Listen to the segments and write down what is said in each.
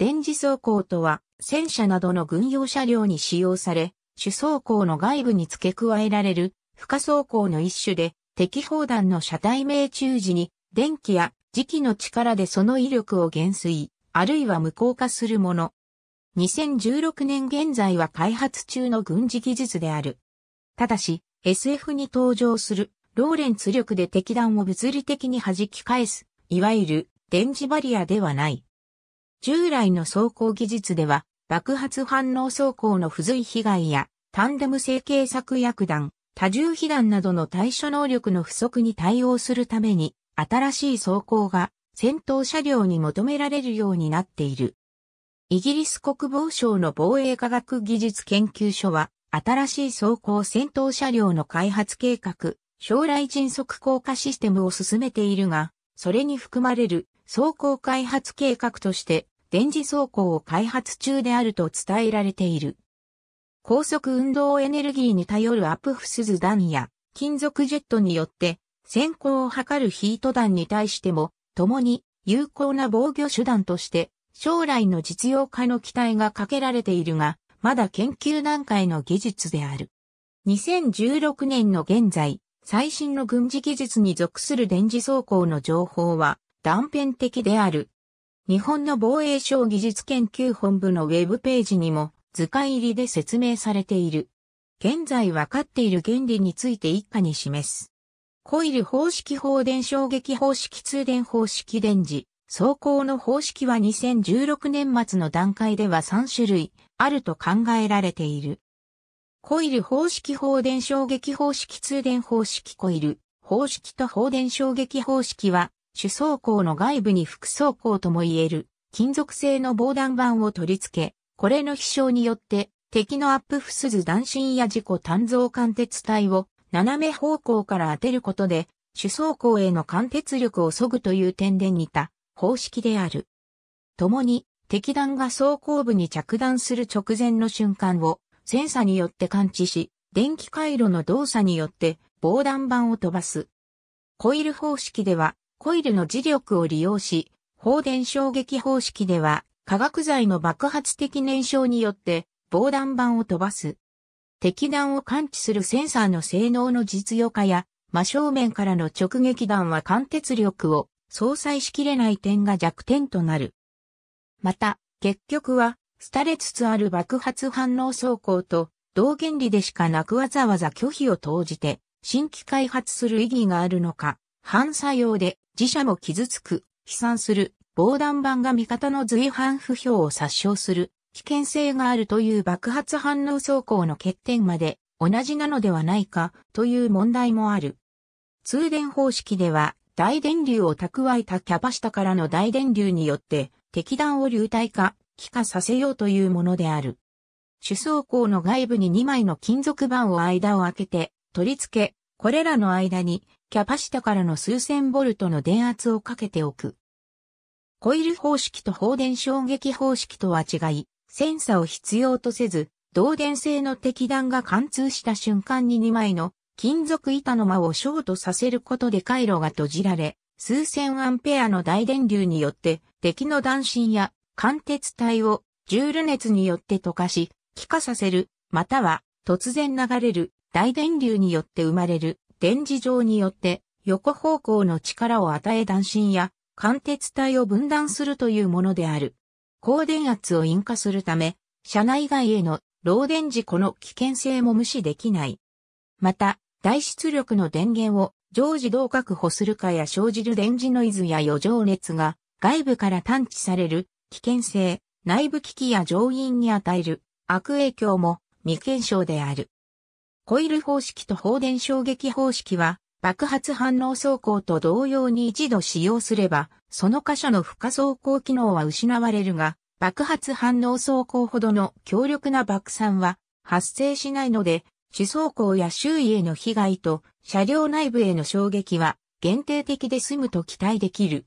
電磁装甲とは、戦車などの軍用車両に使用され、主装甲の外部に付け加えられる、不可装甲の一種で、敵砲弾の車体命中時に、電気や磁気の力でその威力を減衰、あるいは無効化するもの。2016年現在は開発中の軍事技術である。ただし、SF に登場する、ローレンツ力で敵弾を物理的に弾き返す、いわゆる電磁バリアではない。従来の走行技術では、爆発反応走行の付随被害や、タンデム成形策薬弾、多重被弾などの対処能力の不足に対応するために、新しい走行が戦闘車両に求められるようになっている。イギリス国防省の防衛科学技術研究所は、新しい走行戦闘車両の開発計画、将来迅速効果システムを進めているが、それに含まれる走行開発計画として、電磁走行を開発中であると伝えられている。高速運動エネルギーに頼るアプフスズ弾や金属ジェットによって先行を図るヒート弾に対しても共に有効な防御手段として将来の実用化の期待がかけられているが、まだ研究段階の技術である。2016年の現在、最新の軍事技術に属する電磁走行の情報は断片的である。日本の防衛省技術研究本部のウェブページにも図解入りで説明されている。現在分かっている原理について一家に示す。コイル方式放電衝撃方式通電方式電磁、走行の方式は2016年末の段階では3種類あると考えられている。コイル方式放電衝撃方式通電方式コイル方式と放電衝撃方式は主装甲の外部に副装甲とも言える金属製の防弾板を取り付け、これの飛翔によって敵のアップフスズ弾身や自己単造貫鉄体を斜め方向から当てることで主装甲への貫鉄力を削ぐという点で似た方式である。共に敵弾が装甲部に着弾する直前の瞬間をセンサによって感知し、電気回路の動作によって防弾板を飛ばす。コイル方式ではコイルの磁力を利用し、放電衝撃方式では、化学剤の爆発的燃焼によって防弾板を飛ばす。敵弾を感知するセンサーの性能の実用化や、真正面からの直撃弾は貫徹力を相殺しきれない点が弱点となる。また、結局は、廃れつつある爆発反応走行と同原理でしかなくわざわざ拒否を投じて、新規開発する意義があるのか、反作用で自社も傷つく、飛散する、防弾板が味方の随伴不評を殺傷する、危険性があるという爆発反応走行の欠点まで同じなのではないかという問題もある。通電方式では、大電流を蓄えたキャパシタからの大電流によって、敵弾を流体化、気化させようというものである。主装甲の外部に2枚の金属板を間を空けて取り付け、これらの間にキャパシタからの数千ボルトの電圧をかけておく。コイル方式と放電衝撃方式とは違い、センサを必要とせず、導電性の敵弾が貫通した瞬間に2枚の金属板の間をショートさせることで回路が閉じられ、数千アンペアの大電流によって敵の弾心や貫鉄体をジュール熱によって溶かし、気化させる、または突然流れる大電流によって生まれる電磁場によって横方向の力を与え断振や貫鉄体を分断するというものである。高電圧を引火するため、車内外への漏電事故の危険性も無視できない。また、大出力の電源を常時どう確保するかや生じる電磁ノイズや余剰熱が外部から探知される危険性、内部機器や乗員に与える悪影響も未検証である。コイル方式と放電衝撃方式は、爆発反応走行と同様に一度使用すれば、その箇所の負荷走行機能は失われるが、爆発反応走行ほどの強力な爆散は発生しないので、主走行や周囲への被害と車両内部への衝撃は限定的で済むと期待できる。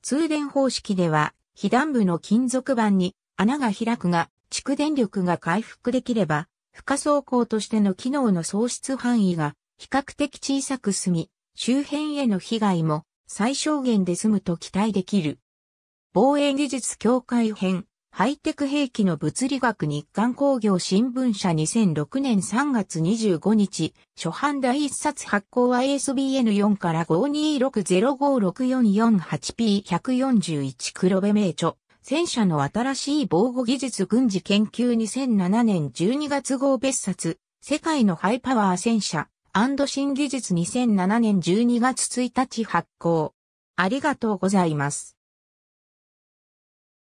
通電方式では、被弾部の金属板に穴が開くが、蓄電力が回復できれば、不可走行としての機能の喪失範囲が比較的小さく済み、周辺への被害も最小限で済むと期待できる。防衛技術協会編、ハイテク兵器の物理学日刊工業新聞社2006年3月25日、初版第一冊発行は ASBN4 から 526056448P141 黒部名著。戦車の新しい防護技術軍事研究2007年12月号別冊、世界のハイパワー戦車新技術2007年12月1日発行。ありがとうございます。